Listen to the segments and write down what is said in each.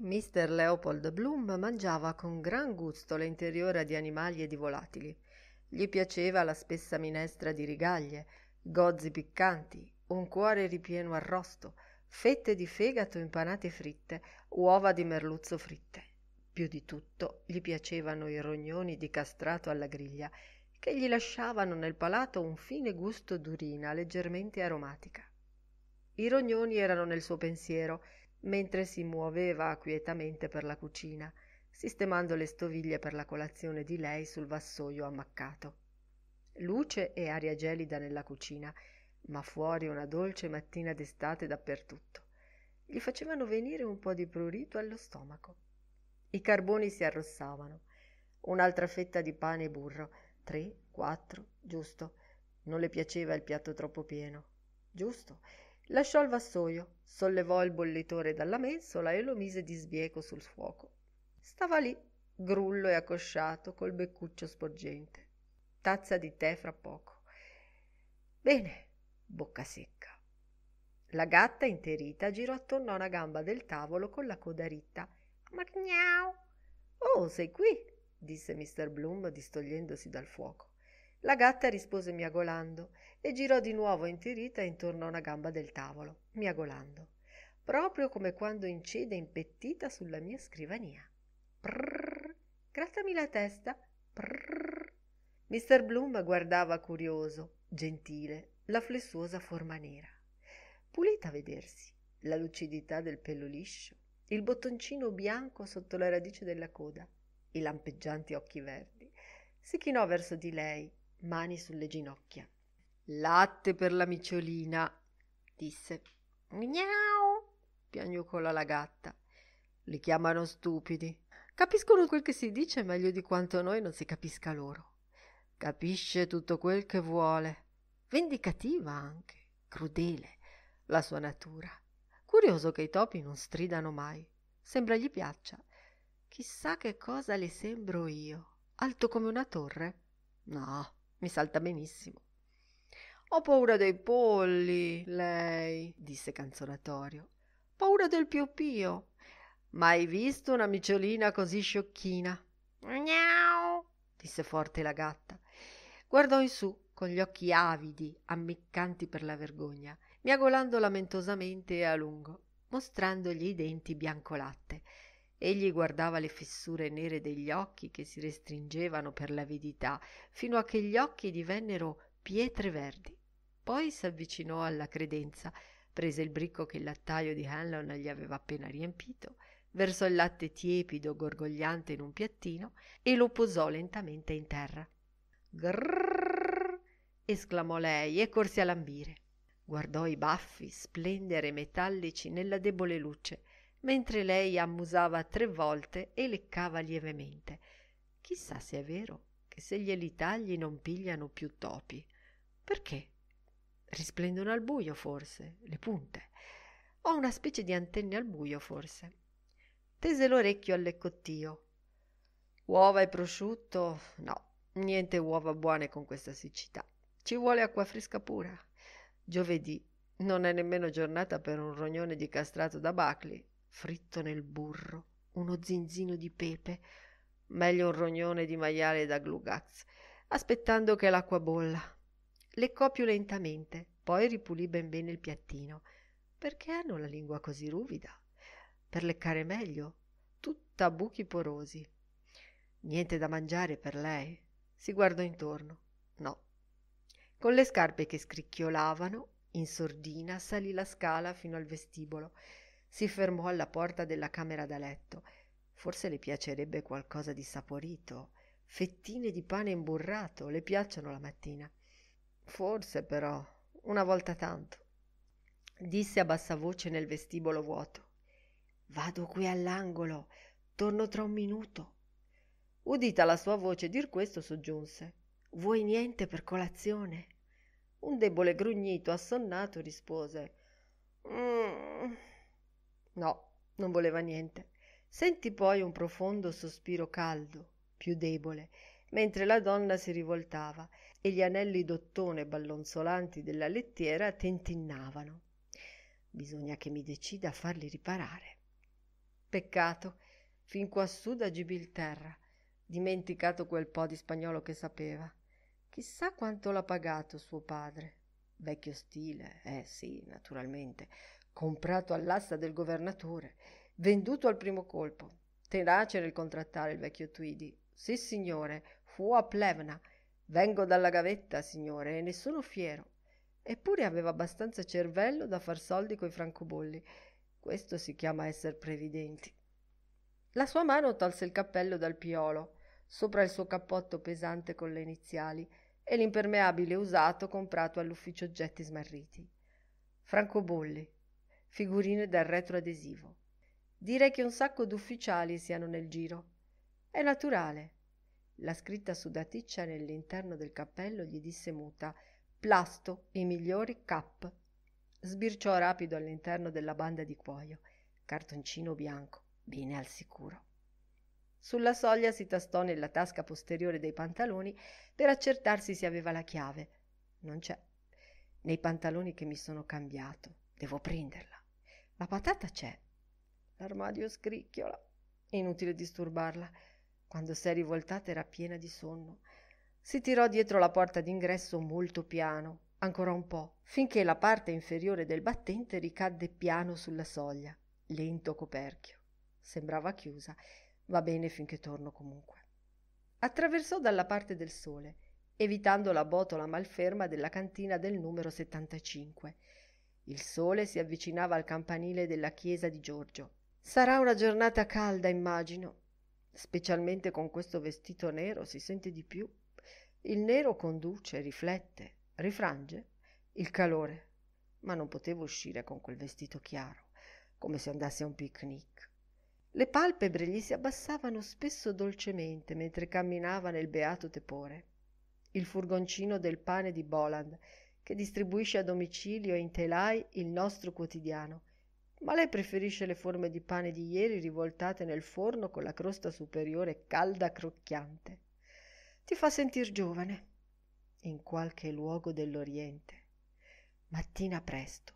Mr. Leopold Bloom mangiava con gran gusto l'interiora di animali e di volatili. Gli piaceva la spessa minestra di rigaglie, gozzi piccanti, un cuore ripieno arrosto, fette di fegato impanate fritte, uova di merluzzo fritte. Più di tutto gli piacevano i rognoni di castrato alla griglia, che gli lasciavano nel palato un fine gusto d'urina leggermente aromatica. I rognoni erano nel suo pensiero mentre si muoveva quietamente per la cucina, sistemando le stoviglie per la colazione di lei sul vassoio ammaccato. Luce e aria gelida nella cucina, ma fuori una dolce mattina d'estate dappertutto. Gli facevano venire un po' di prurito allo stomaco. I carboni si arrossavano. Un'altra fetta di pane e burro, tre, quattro, giusto. Non le piaceva il piatto troppo pieno. Giusto lasciò il vassoio sollevò il bollitore dalla mensola e lo mise di sbieco sul fuoco stava lì grullo e accosciato col beccuccio sporgente tazza di tè fra poco bene bocca secca la gatta interita girò attorno a una gamba del tavolo con la coda ritta magniau oh sei qui disse Mr. bloom distogliendosi dal fuoco la gatta rispose miagolando e girò di nuovo intirita intorno a una gamba del tavolo miagolando proprio come quando incide impettita sulla mia scrivania prrr grattami la testa prrr Mr. bloom guardava curioso gentile la flessuosa forma nera pulita a vedersi la lucidità del pelo liscio il bottoncino bianco sotto la radice della coda i lampeggianti occhi verdi si chinò verso di lei mani sulle ginocchia. Latte per la micciolina, disse. Miau, piagnucolò la gatta. Li chiamano stupidi. Capiscono quel che si dice meglio di quanto noi non si capisca loro. Capisce tutto quel che vuole. Vendicativa anche, crudele, la sua natura. Curioso che i topi non stridano mai. Sembra gli piaccia. Chissà che cosa le sembro io. Alto come una torre? No, mi salta benissimo. Ho paura dei polli, lei, disse Canzonatorio. Paura del Pio Pio. Mai visto una micciolina così sciocchina. Miau, disse forte la gatta. Guardò in su, con gli occhi avidi, ammiccanti per la vergogna, miagolando lamentosamente e a lungo, mostrandogli i denti biancolatte, egli guardava le fessure nere degli occhi che si restringevano per l'avidità fino a che gli occhi divennero pietre verdi poi s'avvicinò alla credenza prese il bricco che il lattaio di Hanlon gli aveva appena riempito versò il latte tiepido gorgogliante in un piattino e lo posò lentamente in terra grrr esclamò lei e corse a lambire guardò i baffi splendere metallici nella debole luce mentre lei ammusava tre volte e leccava lievemente chissà se è vero che se glieli tagli non pigliano più topi perché risplendono al buio, forse le punte ho una specie di antenne al buio, forse tese l'orecchio al leccottio uova e prosciutto no niente uova buone con questa siccità ci vuole acqua fresca pura giovedì non è nemmeno giornata per un rognone di castrato da Bacli fritto nel burro uno zinzino di pepe meglio un rognone di maiale da glugaz aspettando che l'acqua bolla leccò più lentamente poi ripulì ben bene il piattino perché hanno la lingua così ruvida per leccare meglio tutta buchi porosi niente da mangiare per lei si guardò intorno no con le scarpe che scricchiolavano in sordina salì la scala fino al vestibolo si fermò alla porta della camera da letto forse le piacerebbe qualcosa di saporito fettine di pane imburrato le piacciono la mattina forse però una volta tanto disse a bassa voce nel vestibolo vuoto vado qui all'angolo torno tra un minuto udita la sua voce dir questo soggiunse vuoi niente per colazione un debole grugnito assonnato rispose mm no non voleva niente sentì poi un profondo sospiro caldo più debole mentre la donna si rivoltava e gli anelli d'ottone ballonzolanti della lettiera tintinnavano bisogna che mi decida a farli riparare peccato fin quassù da gibilterra dimenticato quel po di spagnolo che sapeva chissà quanto l'ha pagato suo padre vecchio stile eh sì naturalmente comprato all'asta del governatore, venduto al primo colpo. Tenace nel contrattare il vecchio Tuidi. Sì, signore, fu a plevna. Vengo dalla gavetta, signore, e ne sono fiero. Eppure aveva abbastanza cervello da far soldi coi francobolli. Questo si chiama essere previdenti. La sua mano tolse il cappello dal piolo, sopra il suo cappotto pesante con le iniziali, e l'impermeabile usato comprato all'ufficio oggetti smarriti. Francobolli, figurine dal retroadesivo. adesivo. Direi che un sacco d'ufficiali siano nel giro. È naturale. La scritta sudaticcia nell'interno del cappello gli disse muta: Plasto, i migliori cap. Sbirciò rapido all'interno della banda di cuoio. Cartoncino bianco, bene al sicuro. Sulla soglia si tastò nella tasca posteriore dei pantaloni per accertarsi se aveva la chiave. Non c'è. Nei pantaloni che mi sono cambiato, devo prenderla. La patata c'è. L'armadio scricchiola. inutile disturbarla. Quando s'è rivoltata era piena di sonno. Si tirò dietro la porta d'ingresso molto piano, ancora un po', finché la parte inferiore del battente ricadde piano sulla soglia, lento coperchio. Sembrava chiusa, va bene finché torno comunque. Attraversò dalla parte del sole, evitando la botola malferma della cantina del numero 75 il sole si avvicinava al campanile della chiesa di Giorgio. Sarà una giornata calda, immagino. Specialmente con questo vestito nero si sente di più. Il nero conduce, riflette, rifrange il calore. Ma non potevo uscire con quel vestito chiaro, come se andasse a un picnic. Le palpebre gli si abbassavano spesso dolcemente mentre camminava nel beato tepore. Il furgoncino del pane di Boland che distribuisce a domicilio e in telai il nostro quotidiano, ma lei preferisce le forme di pane di ieri rivoltate nel forno con la crosta superiore calda crocchiante. Ti fa sentir giovane in qualche luogo dell'Oriente. Mattina presto,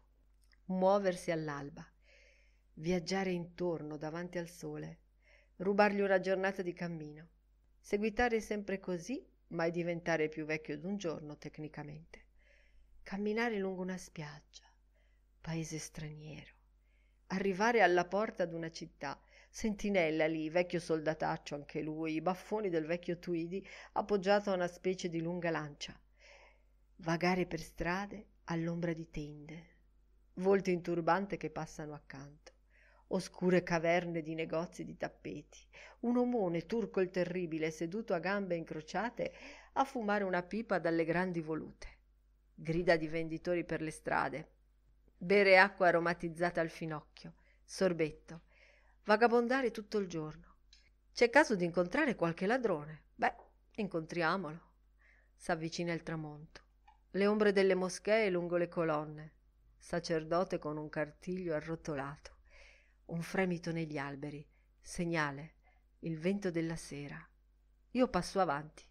muoversi all'alba, viaggiare intorno davanti al sole, rubargli una giornata di cammino, seguitare sempre così, mai diventare più vecchio d'un giorno tecnicamente camminare lungo una spiaggia, paese straniero, arrivare alla porta d'una città, sentinella lì, vecchio soldataccio anche lui, i baffoni del vecchio Tuidi appoggiato a una specie di lunga lancia, vagare per strade all'ombra di tende, volti in turbante che passano accanto oscure caverne di negozi di tappeti, un omone turco il terribile seduto a gambe incrociate a fumare una pipa dalle grandi volute grida di venditori per le strade, bere acqua aromatizzata al finocchio, sorbetto, vagabondare tutto il giorno. C'è caso di incontrare qualche ladrone? Beh, incontriamolo. S'avvicina il tramonto. Le ombre delle moschee lungo le colonne. Sacerdote con un cartiglio arrotolato. Un fremito negli alberi. Segnale. Il vento della sera. Io passo avanti.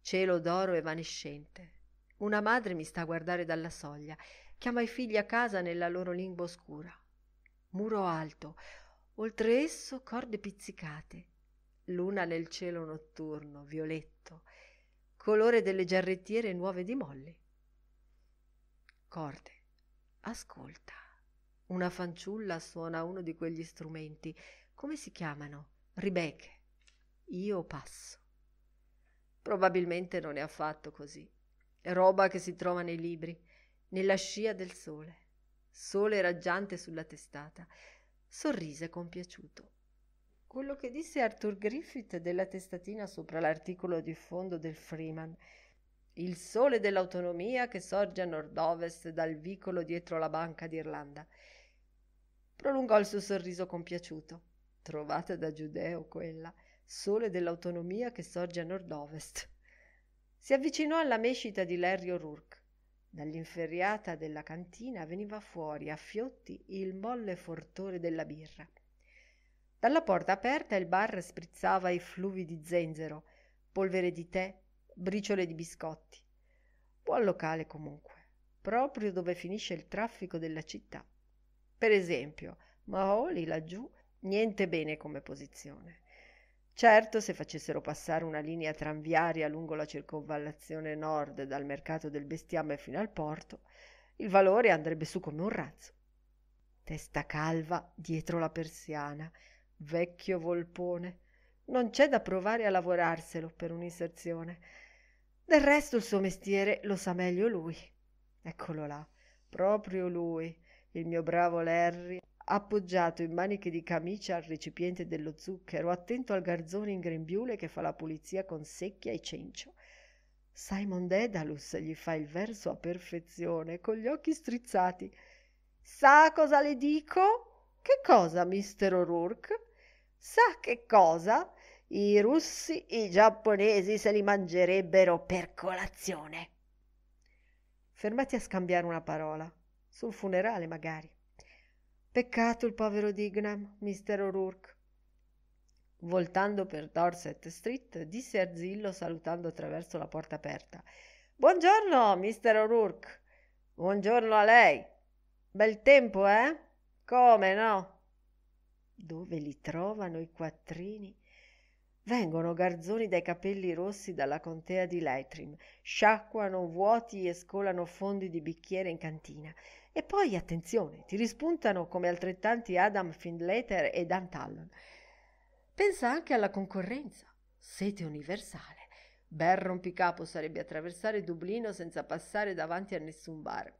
Cielo d'oro evanescente, una madre mi sta a guardare dalla soglia, chiama i figli a casa nella loro lingua oscura. Muro alto, oltre esso corde pizzicate, luna nel cielo notturno, violetto, colore delle giarrettiere nuove di Molly. Corde, ascolta. Una fanciulla suona uno di quegli strumenti. Come si chiamano? Ribeche. Io passo. Probabilmente non è affatto così roba che si trova nei libri, nella scia del sole, sole raggiante sulla testata. Sorrise compiaciuto. Quello che disse Arthur Griffith della testatina sopra l'articolo di fondo del Freeman. Il sole dell'autonomia che sorge a nord-ovest dal vicolo dietro la Banca d'Irlanda. Prolungò il suo sorriso compiaciuto. Trovata da giudeo quella, sole dell'autonomia che sorge a nord-ovest. Si avvicinò alla mescita di Larry O'Rourke. Dall'inferriata della cantina veniva fuori a fiotti il molle fortore della birra. Dalla porta aperta il bar sprizzava i fluvi di zenzero, polvere di tè, briciole di biscotti. Buon locale comunque, proprio dove finisce il traffico della città. Per esempio, Maoli laggiù, niente bene come posizione. Certo, se facessero passare una linea tranviaria lungo la circonvallazione nord dal mercato del bestiame fino al porto, il valore andrebbe su come un razzo. Testa calva dietro la persiana, vecchio volpone. Non c'è da provare a lavorarselo per un'inserzione. Del resto il suo mestiere lo sa meglio lui. Eccolo là, proprio lui, il mio bravo Larry, appoggiato in maniche di camicia al recipiente dello zucchero, attento al garzone in grembiule che fa la pulizia con secchia e cencio. Simon Dedalus gli fa il verso a perfezione, con gli occhi strizzati. Sa cosa le dico? Che cosa, mister O'Rourke? Sa che cosa? I russi, i giapponesi se li mangerebbero per colazione. Fermati a scambiare una parola, sul funerale magari. Peccato il povero Dignam, mister O'Rourke. Voltando per Dorset Street, disse Arzillo salutando attraverso la porta aperta. Buongiorno, mister O'Rourke. Buongiorno a lei. Bel tempo, eh? Come no? Dove li trovano i quattrini? Vengono garzoni dai capelli rossi dalla contea di Leitrim, sciacquano vuoti e scolano fondi di bicchiere in cantina. E poi attenzione, ti rispuntano come altrettanti Adam Findlater e Dan Tallon. Pensa anche alla concorrenza, sete universale. Bel rompicapo sarebbe attraversare Dublino senza passare davanti a nessun bar.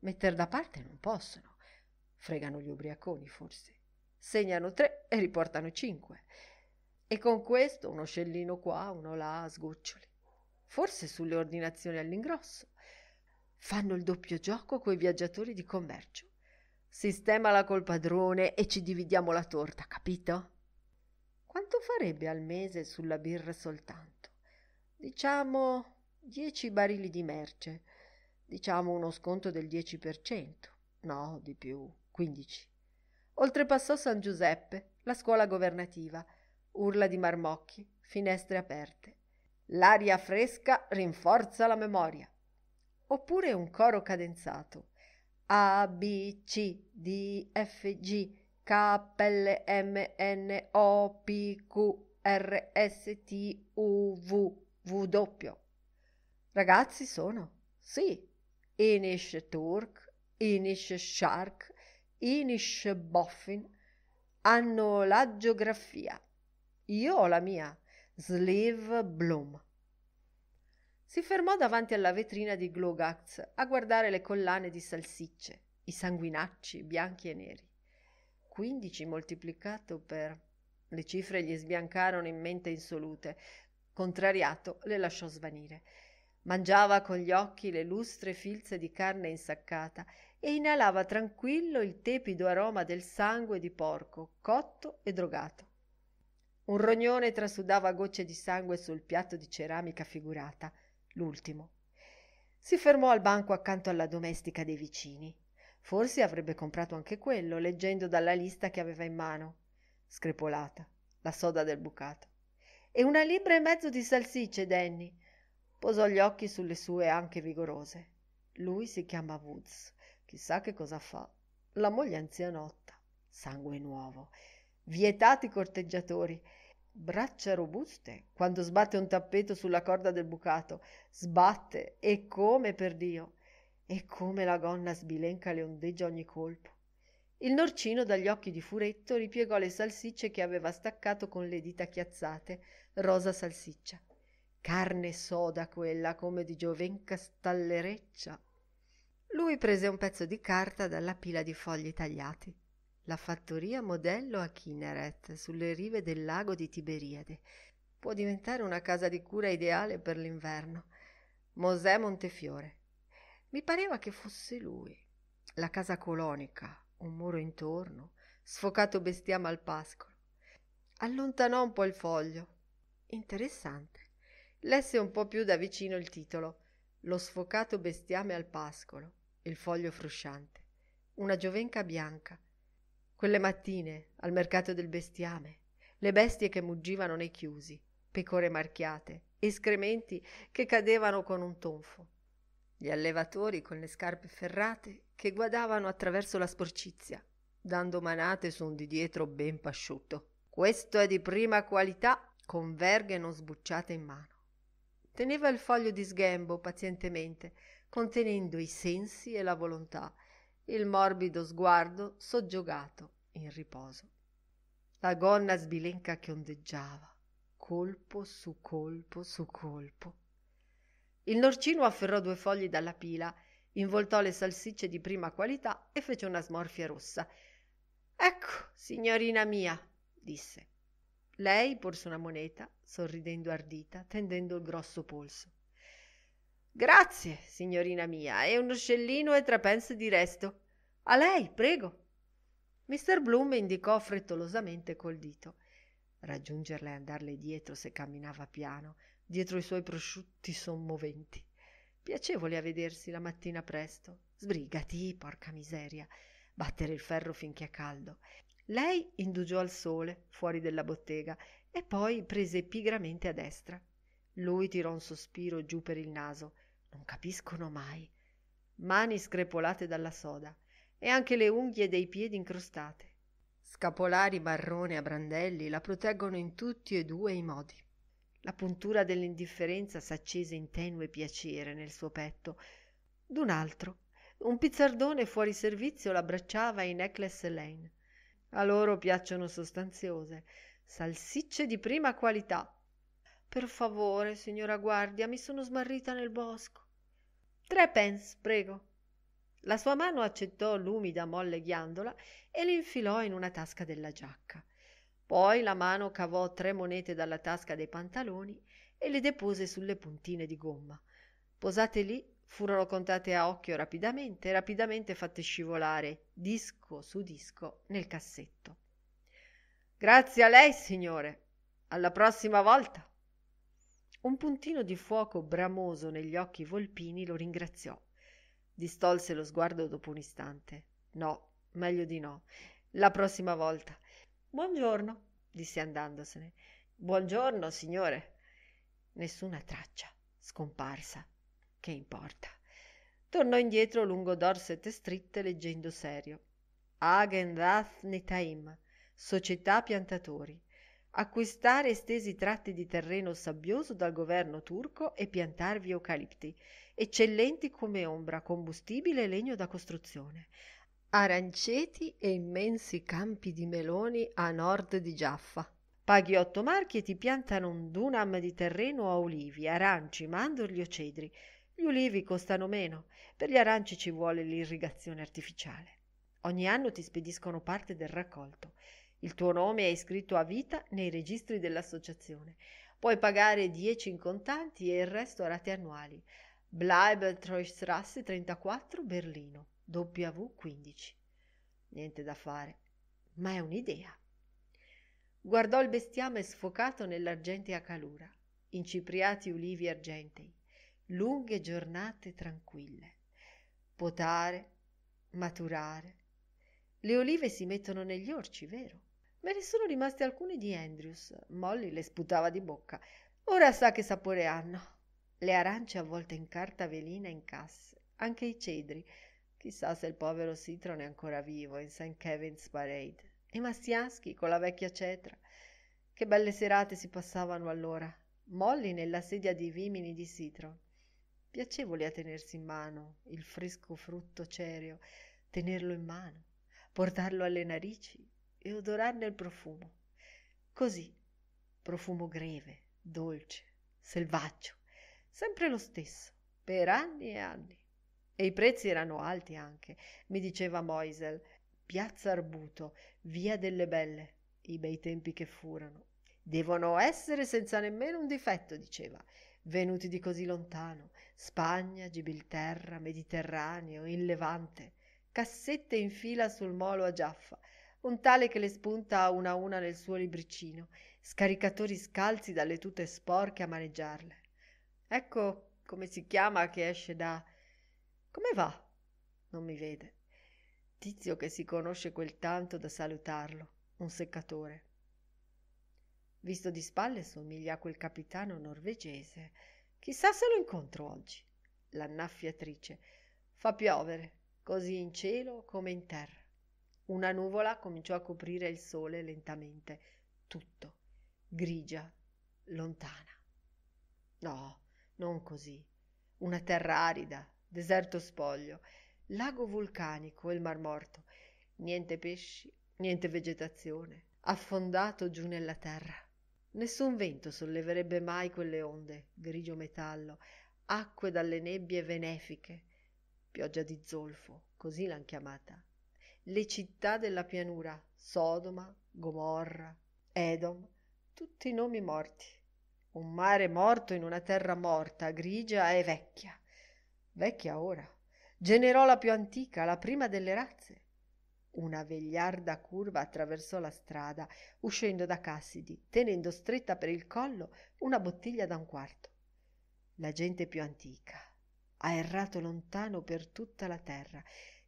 Metter da parte non possono. Fregano gli ubriaconi, forse. Segnano tre e riportano cinque. E con questo uno scellino qua, uno là, sgoccioli. Forse sulle ordinazioni all'ingrosso. Fanno il doppio gioco coi viaggiatori di commercio. Sistemala col padrone e ci dividiamo la torta, capito? Quanto farebbe al mese sulla birra soltanto? Diciamo dieci barili di merce, diciamo uno sconto del 10%, no, di più, 15. Oltrepassò San Giuseppe, la scuola governativa, urla di marmocchi, finestre aperte. L'aria fresca rinforza la memoria oppure un coro cadenzato. A, B, C, D, F, G, K, L, M, N, O, P, Q, R, S, T, U, V, W. Ragazzi sono, sì, Inish Turk, Inish Shark, Inish Boffin, hanno la geografia. Io ho la mia, Sleeve Bloom. Si fermò davanti alla vetrina di Glogax a guardare le collane di salsicce, i sanguinacci bianchi e neri. 15 moltiplicato per... Le cifre gli sbiancarono in mente insolute. Contrariato, le lasciò svanire. Mangiava con gli occhi le lustre filze di carne insaccata e inalava tranquillo il tepido aroma del sangue di porco, cotto e drogato. Un rognone trasudava gocce di sangue sul piatto di ceramica figurata l'ultimo. Si fermò al banco accanto alla domestica dei vicini. Forse avrebbe comprato anche quello, leggendo dalla lista che aveva in mano. Screpolata, la soda del bucato. E una libra e mezzo di salsicce, Danny. Posò gli occhi sulle sue anche vigorose. Lui si chiama Woods. Chissà che cosa fa. La moglie anzianotta. Sangue nuovo. Vietati corteggiatori braccia robuste quando sbatte un tappeto sulla corda del bucato sbatte e come perdio e come la gonna sbilenca le ondeggia ogni colpo il norcino dagli occhi di furetto ripiegò le salsicce che aveva staccato con le dita chiazzate rosa salsiccia carne soda quella come di giovenca stallereccia lui prese un pezzo di carta dalla pila di fogli tagliati la fattoria modello a Kinneret, sulle rive del lago di Tiberiade. Può diventare una casa di cura ideale per l'inverno. Mosè Montefiore. Mi pareva che fosse lui. La casa colonica, un muro intorno, sfocato bestiame al pascolo. Allontanò un po' il foglio. Interessante. Lesse un po' più da vicino il titolo. Lo sfocato bestiame al pascolo, il foglio frusciante. Una giovenca bianca quelle mattine al mercato del bestiame le bestie che muggivano nei chiusi pecore marchiate escrementi che cadevano con un tonfo gli allevatori con le scarpe ferrate che guadavano attraverso la sporcizia dando manate su un di dietro ben pasciuto questo è di prima qualità con verghe non sbucciate in mano teneva il foglio di sghembo pazientemente contenendo i sensi e la volontà il morbido sguardo soggiogato in riposo. La gonna sbilenca che ondeggiava, colpo su colpo su colpo. Il norcino afferrò due fogli dalla pila, involtò le salsicce di prima qualità e fece una smorfia rossa. Ecco, signorina mia, disse. Lei porse una moneta, sorridendo ardita, tendendo il grosso polso grazie signorina mia e un scellino e tre pence di resto a lei prego mr bloom indicò frettolosamente col dito raggiungerla e andarle dietro se camminava piano dietro i suoi prosciutti sommoventi piacevole a vedersi la mattina presto sbrigati porca miseria battere il ferro finché è caldo lei indugiò al sole fuori della bottega e poi prese pigramente a destra lui tirò un sospiro giù per il naso non capiscono mai mani screpolate dalla soda e anche le unghie dei piedi incrostate scapolari barrone a brandelli la proteggono in tutti e due i modi la puntura dell'indifferenza s'accese in tenue piacere nel suo petto d'un altro un pizzardone fuori servizio l'abbracciava in Necklace Lane a loro piacciono sostanziose salsicce di prima qualità per favore, signora guardia, mi sono smarrita nel bosco. Tre pence, prego. La sua mano accettò l'umida molle ghiandola e l'infilò in una tasca della giacca. Poi la mano cavò tre monete dalla tasca dei pantaloni e le depose sulle puntine di gomma. Posate lì, furono contate a occhio rapidamente, e rapidamente fatte scivolare disco su disco nel cassetto. Grazie a lei, signore. Alla prossima volta un puntino di fuoco bramoso negli occhi volpini lo ringraziò distolse lo sguardo dopo un istante no meglio di no la prossima volta buongiorno disse andandosene buongiorno signore nessuna traccia scomparsa che importa tornò indietro lungo dorset street leggendo serio hagen dath netaim società piantatori acquistare estesi tratti di terreno sabbioso dal governo turco e piantarvi eucalipti eccellenti come ombra combustibile e legno da costruzione aranceti e immensi campi di meloni a nord di Jaffa. Paghi otto marchi e ti piantano un dunam di terreno a olivi, aranci, mandorli o cedri. Gli olivi costano meno, per gli aranci ci vuole l'irrigazione artificiale. Ogni anno ti spediscono parte del raccolto il tuo nome è iscritto a vita nei registri dell'associazione. Puoi pagare 10 in contanti e il resto a rate annuali. Bleibtreustrasse 34, Berlino, W15. Niente da fare, ma è un'idea. Guardò il bestiame sfocato nell'argentea calura, incipriati ulivi argentei, lunghe giornate tranquille. Potare, maturare. Le olive si mettono negli orci, vero? me ne sono rimasti alcuni di Andrews. Molly le sputava di bocca. Ora sa che sapore hanno. Le arance avvolte in carta velina in casse, anche i cedri. Chissà se il povero Citron è ancora vivo in St. Kevin's Parade. E Mastiansky con la vecchia cetra. Che belle serate si passavano allora. Molly nella sedia di vimini di Citron. Piacevoli a tenersi in mano il fresco frutto cereo, tenerlo in mano, portarlo alle narici, e odorarne il profumo. Così, profumo greve, dolce, selvaggio, sempre lo stesso, per anni e anni. E i prezzi erano alti anche, mi diceva Moisel, piazza Arbuto, via delle Belle, i bei tempi che furono. Devono essere senza nemmeno un difetto, diceva, venuti di così lontano, Spagna, Gibilterra, Mediterraneo, in Levante, cassette in fila sul molo a Giaffa, un tale che le spunta a una a una nel suo libricino, scaricatori scalzi dalle tute sporche a maneggiarle. Ecco come si chiama che esce da... Come va? Non mi vede. Tizio che si conosce quel tanto da salutarlo, un seccatore. Visto di spalle somiglia a quel capitano norvegese. Chissà se lo incontro oggi. L'annaffiatrice. Fa piovere, così in cielo come in terra. Una nuvola cominciò a coprire il sole lentamente, tutto, grigia, lontana. No, non così. Una terra arida, deserto spoglio, lago vulcanico e il Mar Morto. Niente pesci, niente vegetazione, affondato giù nella terra. Nessun vento solleverebbe mai quelle onde, grigio metallo, acque dalle nebbie benefiche, pioggia di zolfo, così l'han chiamata le città della pianura, Sodoma, Gomorra, Edom, tutti nomi morti. Un mare morto in una terra morta, grigia e vecchia. Vecchia ora. Generò la più antica, la prima delle razze. Una vegliarda curva attraversò la strada, uscendo da Cassidi, tenendo stretta per il collo una bottiglia da un quarto. La gente più antica ha errato lontano per tutta la terra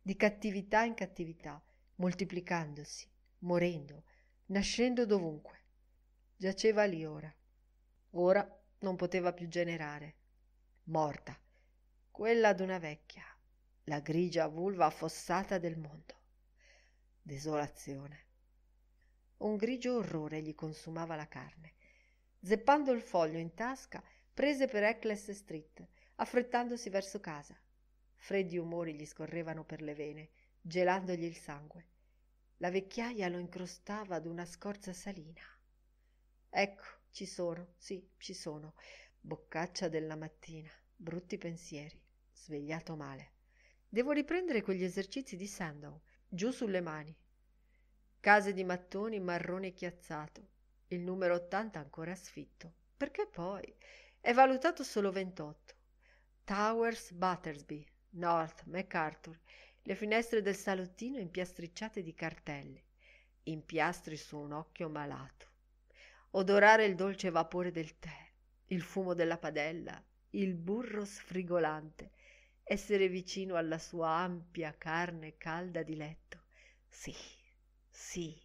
di cattività in cattività, moltiplicandosi, morendo, nascendo dovunque. Giaceva lì ora. Ora non poteva più generare. Morta, quella d'una vecchia, la grigia vulva affossata del mondo. Desolazione. Un grigio orrore gli consumava la carne. Zeppando il foglio in tasca, prese per Eccles Street, affrettandosi verso casa. Freddi umori gli scorrevano per le vene, gelandogli il sangue. La vecchiaia lo incrostava ad una scorza salina. Ecco, ci sono, sì, ci sono. Boccaccia della mattina, brutti pensieri, svegliato male. Devo riprendere quegli esercizi di Sandow, giù sulle mani. Case di mattoni marrone chiazzato, il numero 80 ancora sfitto. Perché poi? È valutato solo 28. Towers Battersby, north macarthur le finestre del salottino impiastricciate di cartelle impiastri su un occhio malato odorare il dolce vapore del tè il fumo della padella il burro sfrigolante essere vicino alla sua ampia carne calda di letto sì sì